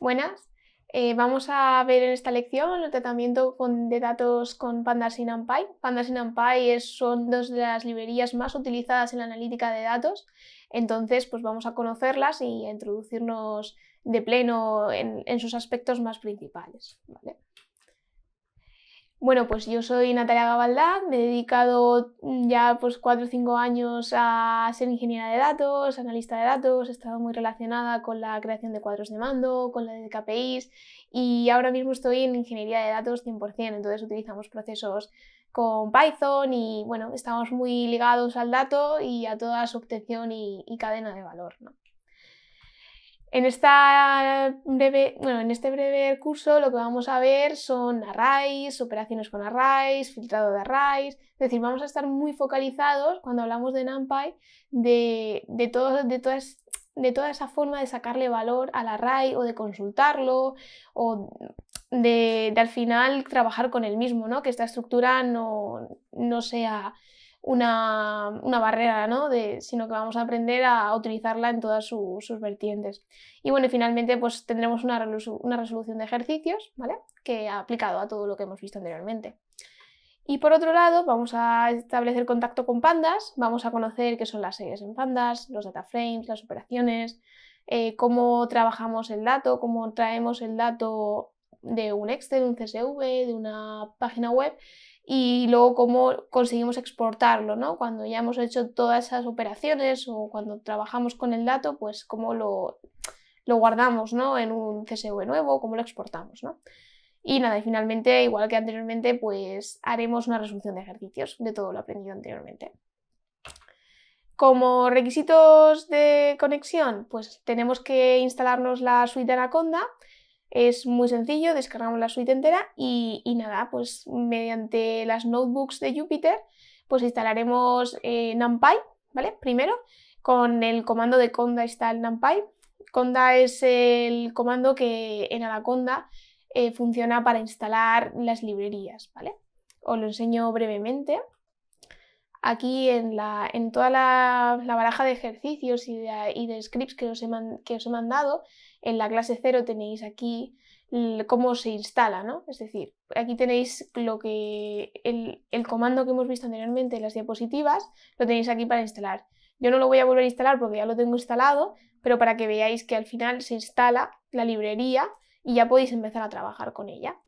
Buenas. Eh, vamos a ver en esta lección el tratamiento con, de datos con Pandas y NumPy. Pandas y NumPy son dos de las librerías más utilizadas en la analítica de datos, entonces pues vamos a conocerlas y a introducirnos de pleno en, en sus aspectos más principales. ¿vale? Bueno, pues yo soy Natalia Gabaldá, me he dedicado mm, ya pues 4 o cinco años a ser ingeniera de datos, analista de datos, he estado muy relacionada con la creación de cuadros de mando, con la de KPIs y ahora mismo estoy en ingeniería de datos 100%, entonces utilizamos procesos con Python y bueno, estamos muy ligados al dato y a toda su obtención y, y cadena de valor. ¿no? En, esta breve, bueno, en este breve curso lo que vamos a ver son arrays, operaciones con arrays, filtrado de arrays, es decir, vamos a estar muy focalizados cuando hablamos de NumPy de, de, de, de toda esa forma de sacarle valor al array o de consultarlo o de, de al final trabajar con el mismo, ¿no? que esta estructura no, no sea una, barrera, ¿no? de, sino que vamos a aprender a utilizarla en todas sus vertientes. Y bueno, finalmente pues tendremos una, resolución de ejercicios, ¿vale? Que ha aplicado a todo lo que hemos visto anteriormente. Y por otro lado, vamos a establecer contacto con pandas, vamos a conocer qué son las series en pandas, los data frames, las operaciones, eh, cómo trabajamos el dato, cómo traemos el dato de un Excel, de un CSV, de una página web y luego cómo conseguimos exportarlo, ¿no? Cuando ya hemos hecho todas esas operaciones o cuando trabajamos con el dato, pues cómo lo, guardamos, ¿no? En un CSV nuevo, cómo lo exportamos, ¿no? Y nada, finalmente, igual que anteriormente, pues haremos una resolución de ejercicios de todo lo aprendido anteriormente. Como requisitos de conexión, pues tenemos que instalarnos la suite de Anaconda, es muy sencillo, descargamos la suite entera y, nada, pues mediante las notebooks de Jupyter, pues instalaremos eh, NumPy, ¿vale? Primero, con el comando de conda install NumPy. Conda es el comando que en Anaconda eh, funciona para instalar las librerías, ¿vale? Os lo enseño brevemente aquí en, toda la, baraja de ejercicios y de, scripts que os, he que os, mandado, en la clase 0 tenéis aquí cómo se instala, ¿no? Es decir, aquí tenéis lo que el, el comando que hemos visto anteriormente en las diapositivas, lo tenéis aquí para instalar. Yo no lo voy a volver a instalar porque ya lo tengo instalado, pero para que veáis que al final se instala la librería y ya podéis empezar a trabajar con ella.